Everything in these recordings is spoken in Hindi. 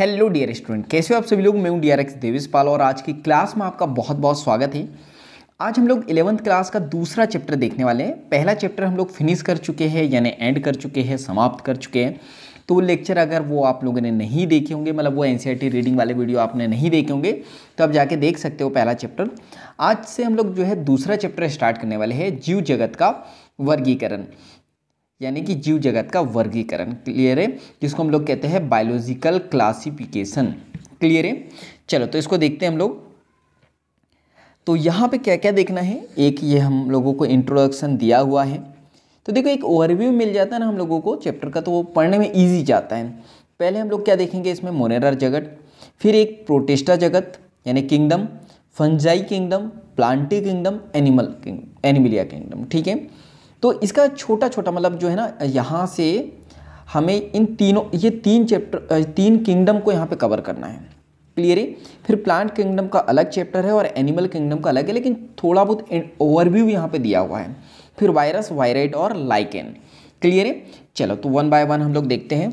हेलो डियर स्टूडेंट कैसे हो आप सभी लोग मैं हूं डी आर एक्स पाल और आज की क्लास में आपका बहुत बहुत स्वागत है आज हम लोग इलेवंथ क्लास का दूसरा चैप्टर देखने वाले हैं पहला चैप्टर हम लोग फिनिश कर चुके हैं यानी एंड कर चुके हैं समाप्त कर चुके हैं तो वो लेक्चर अगर वो आप लोगों ने नहीं देखे होंगे मतलब वो एन रीडिंग e वाले वीडियो आपने नहीं देखे होंगे तो आप जाके देख सकते हो पहला चैप्टर आज से हम लोग जो है दूसरा चैप्टर स्टार्ट करने वाले हैं जीव जगत का वर्गीकरण यानी कि जीव जगत का वर्गीकरण क्लियर है जिसको हम लोग कहते हैं बायोलॉजिकल क्लासिफिकेशन क्लियर है चलो तो इसको देखते हैं हम लोग तो यहाँ पे क्या क्या देखना है एक ये हम लोगों को इंट्रोडक्शन दिया हुआ है तो देखो एक ओवरव्यू मिल जाता है ना हम लोगों को चैप्टर का तो वो पढ़ने में ईजी जाता है पहले हम लोग क्या देखेंगे इसमें मोनेरा जगत फिर एक प्रोटेस्टा जगत यानी kingdom fungi kingdom plantae kingdom animal king animalia kingdom ठीक है तो इसका छोटा छोटा मतलब जो है ना यहाँ से हमें इन तीनों ये तीन चैप्टर तीन किंगडम को यहाँ पे कवर करना है क्लियर है फिर प्लांट किंगडम का अलग चैप्टर है और एनिमल किंगडम का अलग है लेकिन थोड़ा बहुत ओवरव्यू यहाँ पे दिया हुआ है फिर वायरस वायराइड और लाइकेन क्लियर है चलो तो वन बाय वन हम लोग देखते हैं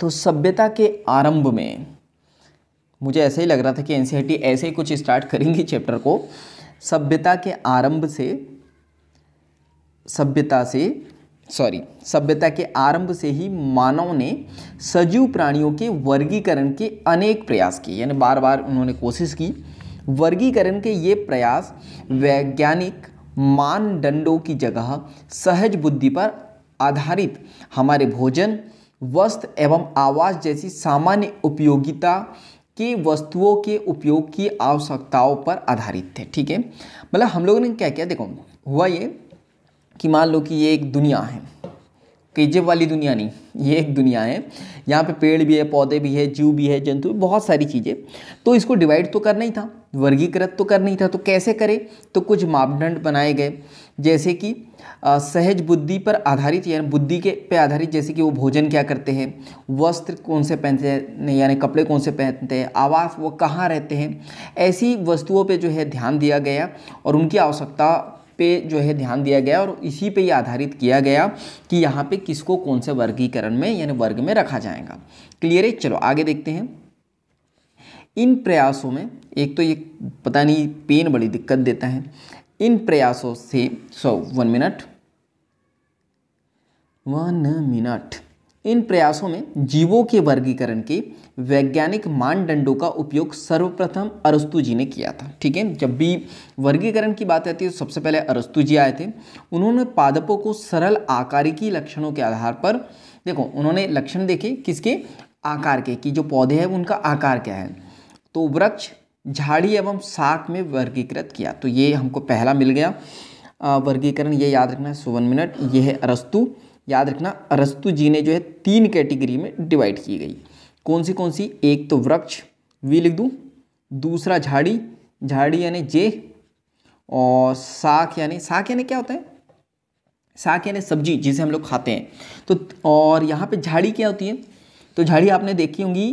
तो सभ्यता के आरंभ में मुझे ऐसा ही लग रहा था कि एन e ऐसे ही कुछ स्टार्ट करेंगी चैप्टर को सभ्यता के आरंभ से सभ्यता से सॉरी सभ्यता के आरंभ से ही मानव ने सजीव प्राणियों के वर्गीकरण के अनेक प्रयास किए यानी बार बार उन्होंने कोशिश की वर्गीकरण के ये प्रयास वैज्ञानिक मानदंडों की जगह सहज बुद्धि पर आधारित हमारे भोजन वस्त्र एवं आवास जैसी सामान्य उपयोगिता के वस्तुओं के उपयोग की आवश्यकताओं पर आधारित थे ठीक है मतलब हम लोगों ने क्या किया देखो हुआ ये कि मान लो कि ये एक दुनिया है केजब वाली दुनिया नहीं ये एक दुनिया है यहाँ पे पेड़ भी है पौधे भी है जीव भी है जंतु बहुत सारी चीज़ें तो इसको डिवाइड तो करना ही था वर्गीकृत तो करना ही था तो कैसे करें तो कुछ मापदंड बनाए गए जैसे कि सहज बुद्धि पर आधारित यानी बुद्धि के पे आधारित जैसे कि वो भोजन क्या करते हैं वस्त्र कौन से पहनते हैं यानी कपड़े कौन से पहनते हैं आवास वो कहाँ रहते हैं ऐसी वस्तुओं पे जो है ध्यान दिया गया और उनकी आवश्यकता पे जो है ध्यान दिया गया और इसी पे ही आधारित किया गया कि यहाँ पे किसको कौन से वर्गीकरण में यानी वर्ग में रखा जाएगा क्लियर है चलो आगे देखते हैं इन प्रयासों में एक तो ये पता नहीं पेन बड़ी दिक्कत देता है इन प्रयासों से so one minute one minute इन प्रयासों में जीवों के वर्गीकरण के वैज्ञानिक मानदंडों का उपयोग सर्वप्रथम अरस्तु जी ने किया था ठीक है जब भी वर्गीकरण की बात आती है तो सबसे पहले अरस्तु जी आए थे उन्होंने पादपों को सरल आकारिकी लक्षणों के आधार पर देखो उन्होंने लक्षण देखे किसके आकार के कि जो पौधे हैं उनका आकार क्या है तो वृक्ष झाड़ी एवं शाख में वर्गीकृत किया तो ये हमको पहला मिल गया वर्गीकरण ये याद रखना है सुवन मिनट ये है अरस्तु याद रखना अरस्तु जी ने जो है तीन कैटेगरी में डिवाइड की गई कौन सी कौन सी एक तो वृक्ष वी लिख दूँ दूसरा झाड़ी झाड़ी यानी जे और साख यानी साख यानी क्या होता है साख यानी सब्जी जिसे हम लोग खाते हैं तो और यहाँ पे झाड़ी क्या होती है तो झाड़ी आपने देखी होंगी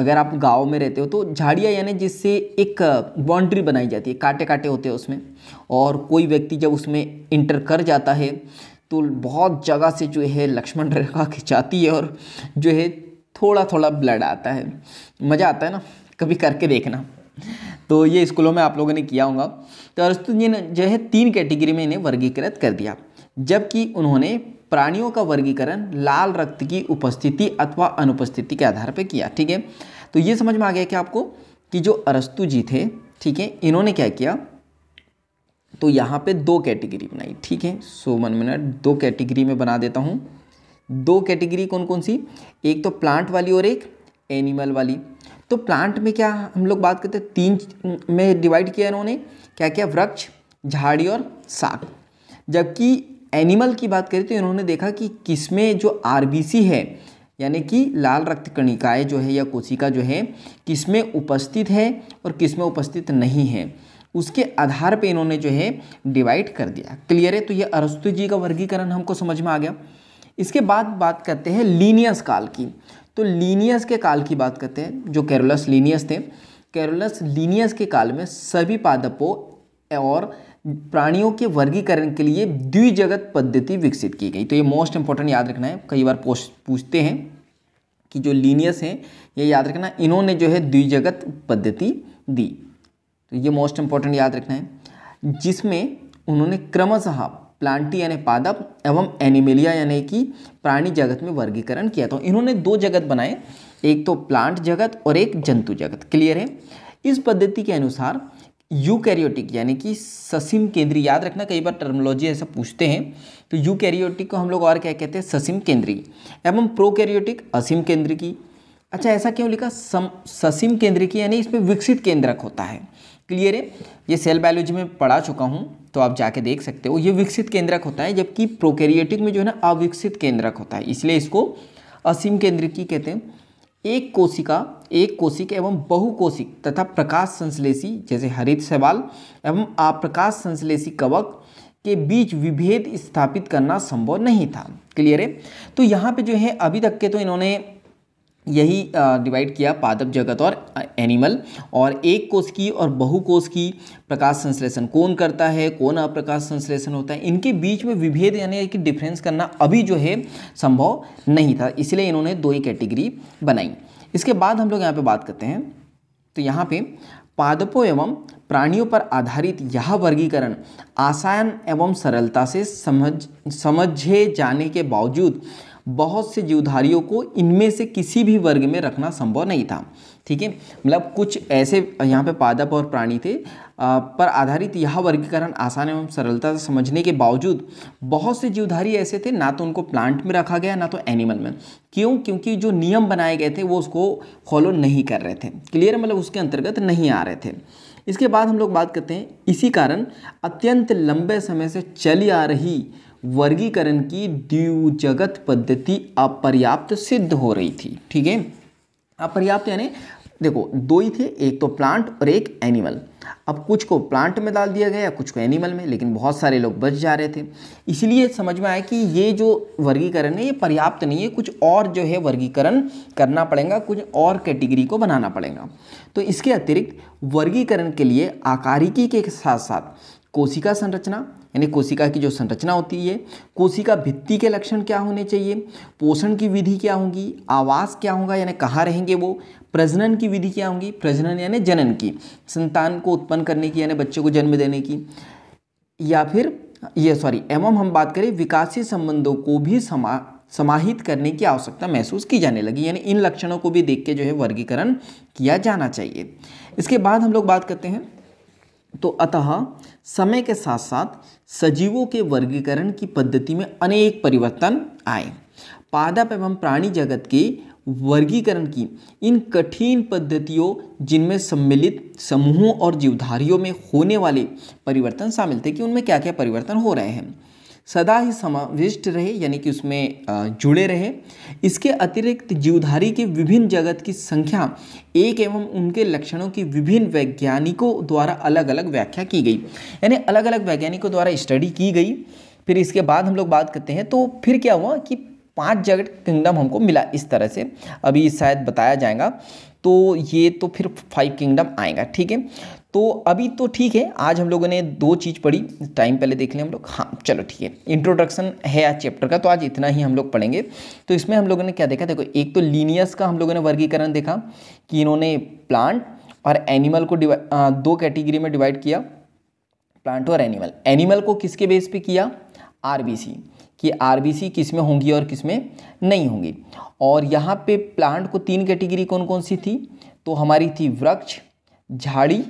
अगर आप गांव में रहते हो तो झाड़ियाँ यानी जिससे एक बाउंड्री बनाई जाती है कांटे काटे होते हैं उसमें और कोई व्यक्ति जब उसमें इंटर कर जाता है तो बहुत जगह से जो है लक्ष्मण रेखा खिंचाती है और जो है थोड़ा थोड़ा ब्लड आता है मज़ा आता है ना कभी करके देखना तो ये स्कूलों में आप लोगों ने किया होगा तो अरस्तु जी ने जो है तीन कैटेगरी में इन्हें वर्गीकृत कर दिया जबकि उन्होंने प्राणियों का वर्गीकरण लाल रक्त की उपस्थिति अथवा अनुपस्थिति के आधार पर किया ठीक है तो ये समझ में आ गया कि आपको कि जो अरस्तु जी थे ठीक है इन्होंने क्या किया तो यहाँ पे दो कैटेगरी बनाई ठीक है सो वन मिनट दो कैटेगरी में बना देता हूँ दो कैटेगरी कौन कौन सी एक तो प्लांट वाली और एक एनिमल वाली तो प्लांट में क्या हम लोग बात करते हैं तीन में डिवाइड किया इन्होंने क्या क्या वृक्ष झाड़ी और साग जबकि एनिमल की बात करें तो इन्होंने देखा कि किसमें जो आर है यानी कि लाल रक्त कणिकाएँ जो है या कोशिका जो है किसमें उपस्थित है और किसमें उपस्थित नहीं है उसके आधार पे इन्होंने जो है डिवाइड कर दिया क्लियर है तो ये अरस्तु जी का वर्गीकरण हमको समझ में आ गया इसके बाद बात करते हैं लीनियस काल की तो लीनियस के काल की बात करते हैं जो कैरोलस लीनियस थे कैरोलस लीनियस के काल में सभी पादपों और प्राणियों के वर्गीकरण के लिए द्विजगत पद्धति विकसित की गई तो ये मोस्ट इंपॉर्टेंट याद रखना है कई बार पूछते हैं कि जो लीनियस हैं ये याद रखना इन्होंने जो है द्विजगत पद्धति दी तो ये मोस्ट इंपॉर्टेंट याद रखना है जिसमें उन्होंने क्रमशः प्लांटी यानी पादप एवं एनिमेलिया यानी कि प्राणी जगत में वर्गीकरण किया तो इन्होंने दो जगत बनाए एक तो प्लांट जगत और एक जंतु जगत क्लियर है इस पद्धति के अनुसार यूकैरियोटिक यानी कि ससीम केंद्रीय याद रखना कई बार टर्मोलॉजी ऐसा पूछते हैं तो यूकैरियोटिक को हम लोग और क्या कहते हैं ससीम केंद्रीय एवं प्रोकैरियोटिक असीम केंद्र की अच्छा ऐसा क्यों लिखा सम ससीम केंद्र की यानी इसमें विकसित केंद्रक होता है क्लियर है ये सेल बायोलॉजी में पढ़ा चुका हूँ तो आप जाके देख सकते हो ये विकसित केंद्रक होता है जबकि प्रोकैरियोटिक में जो है ना अविकसित केंद्रक होता है इसलिए इसको असीम केंद्रिकी कहते हैं एक कोशिका एक कोशिक एवं बहुकोशिक तथा प्रकाश संश्लेषी जैसे हरित सवाल एवं आप्रकाश संश्लेषी कवक के बीच विभेद स्थापित करना संभव नहीं था क्लियर है तो यहाँ पे जो है अभी तक के तो इन्होंने यही डिवाइड किया पादप जगत और एनिमल और एक कोष की और बहु कोष की प्रकाश संश्लेषण कौन करता है कौन अप्रकाश संश्लेषण होता है इनके बीच में विभेद यानी कि डिफरेंस करना अभी जो है संभव नहीं था इसलिए इन्होंने दो ही कैटेगरी बनाई इसके बाद हम लोग यहाँ पे बात करते हैं तो यहाँ पे पादपों एवं प्राणियों पर आधारित यह वर्गीकरण आसान एवं सरलता से समझ समझे जाने के बावजूद बहुत से जीवधारियों को इनमें से किसी भी वर्ग में रखना संभव नहीं था ठीक है मतलब कुछ ऐसे यहाँ पे पादप और प्राणी थे आ, पर आधारित यह वर्गीकरण आसान एवं सरलता से समझने के बावजूद बहुत से जीवधारी ऐसे थे ना तो उनको प्लांट में रखा गया ना तो एनिमल में क्यों क्योंकि जो नियम बनाए गए थे वो उसको फॉलो नहीं कर रहे थे क्लियर मतलब उसके अंतर्गत नहीं आ रहे थे इसके बाद हम लोग बात करते हैं इसी कारण अत्यंत लंबे समय से चली आ रही वर्गीकरण की द्विजगत पद्धति अपर्याप्त सिद्ध हो रही थी ठीक है अपर्याप्त यानी देखो दो ही थे एक तो प्लांट और एक एनिमल अब कुछ को प्लांट में डाल दिया गया कुछ को एनिमल में लेकिन बहुत सारे लोग बच जा रहे थे इसलिए समझ में आया कि ये जो वर्गीकरण है ये पर्याप्त नहीं है कुछ और जो है वर्गीकरण करना पड़ेगा कुछ और कैटेगरी को बनाना पड़ेगा तो इसके अतिरिक्त वर्गीकरण के लिए आकारिकी के साथ साथ कोशिका संरचना यानी कोशिका की जो संरचना होती है कोशिका भित्ति के लक्षण क्या होने चाहिए पोषण की विधि क्या होगी आवास क्या होगा यानी कहाँ रहेंगे वो प्रजनन की विधि क्या होगी प्रजनन यानी जनन की संतान को उत्पन्न करने की यानी बच्चे को जन्म देने की या फिर ये सॉरी एवं हम बात करें विकासीय संबंधों को भी समा समाहित करने की आवश्यकता महसूस की जाने लगी यानी इन लक्षणों को भी देख के जो है वर्गीकरण किया जाना चाहिए इसके बाद हम लोग बात करते हैं तो अतः समय के साथ साथ सजीवों के वर्गीकरण की पद्धति में अनेक परिवर्तन आए पादप एवं प्राणी जगत के वर्गीकरण की इन कठिन पद्धतियों जिनमें सम्मिलित समूहों और जीवधारियों में होने वाले परिवर्तन शामिल थे कि उनमें क्या क्या परिवर्तन हो रहे हैं सदा ही समाविष्ट रहे यानी कि उसमें जुड़े रहे इसके अतिरिक्त जीवधारी के विभिन्न जगत की संख्या एक एवं उनके लक्षणों की विभिन्न वैज्ञानिकों द्वारा अलग अलग व्याख्या की गई यानी अलग अलग वैज्ञानिकों द्वारा स्टडी की गई फिर इसके बाद हम लोग बात करते हैं तो फिर क्या हुआ कि पांच जगत किंगडम हमको मिला इस तरह से अभी शायद बताया जाएगा तो ये तो फिर फाइव किंगडम आएगा ठीक है तो अभी तो ठीक है आज हम लोगों ने दो चीज़ पढ़ी टाइम पहले देख लें हम लोग हाँ चलो ठीक है इंट्रोडक्शन है आज चैप्टर का तो आज इतना ही हम लोग पढ़ेंगे तो इसमें हम लोगों ने क्या देखा देखो एक तो लीनियस का हम लोगों ने वर्गीकरण देखा कि इन्होंने प्लांट और एनिमल को आ, दो कैटेगरी में डिवाइड किया प्लांट और एनिमल एनिमल को किसके बेस पर किया आर कि आर किस में होंगी और किस में नहीं होंगी और यहाँ पे प्लांट को तीन कैटेगरी कौन कौन सी थी तो हमारी थी वृक्ष झाड़ी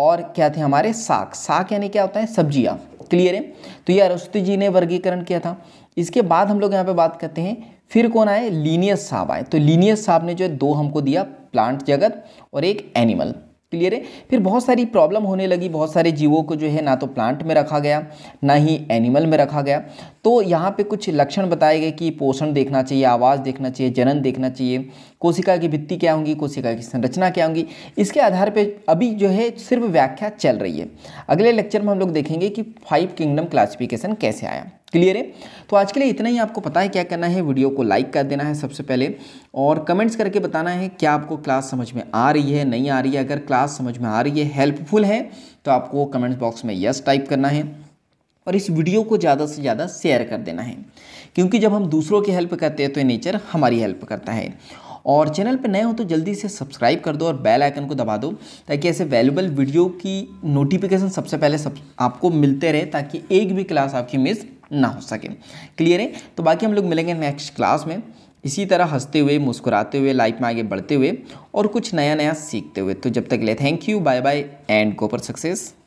और क्या थे हमारे साग साग यानी क्या होता है सब्जियाँ क्लियर है तो ये अरस्तु जी ने वर्गीकरण किया था इसके बाद हम लोग यहाँ पे बात करते हैं फिर कौन आए लीनियस साहब आए तो लीनियस साहब ने जो है दो हमको दिया प्लांट जगत और एक एनिमल क्लियर है फिर बहुत सारी प्रॉब्लम होने लगी बहुत सारे जीवों को जो है ना तो प्लांट में रखा गया ना ही एनिमल में रखा गया तो यहाँ पे कुछ लक्षण बताए गए कि पोषण देखना चाहिए आवाज़ देखना चाहिए जनन देखना चाहिए कोशिका की भित्ति क्या होंगी कोशिका की संरचना क्या होंगी इसके आधार पे अभी जो है सिर्फ व्याख्या चल रही है अगले लेक्चर में हम लोग देखेंगे कि फाइव किंगडम क्लासिफिकेशन कैसे आया क्लियर है तो आज के लिए इतना ही आपको पता है क्या करना है वीडियो को लाइक कर देना है सबसे पहले और कमेंट्स करके बताना है क्या आपको क्लास समझ में आ रही है नहीं आ रही है अगर क्लास समझ में आ रही है हेल्पफुल है तो आपको कमेंट्स बॉक्स में यस टाइप करना है और इस वीडियो को ज़्यादा से ज़्यादा शेयर कर देना है क्योंकि जब हम दूसरों की हेल्प करते हैं तो नेचर हमारी हेल्प करता है और चैनल पर नए हो तो जल्दी से सब्सक्राइब कर दो और बेल आइकन को दबा दो ताकि ऐसे वैल्यूबल वीडियो की नोटिफिकेशन सबसे पहले सब आपको मिलते रहे ताकि एक भी क्लास आपकी मिस ना हो सके क्लियर है तो बाकी हम लोग मिलेंगे नेक्स्ट क्लास में इसी तरह हंसते हुए मुस्कुराते हुए लाइफ में आगे बढ़ते हुए और कुछ नया नया सीखते हुए तो जब तक ले thank you bye bye and for success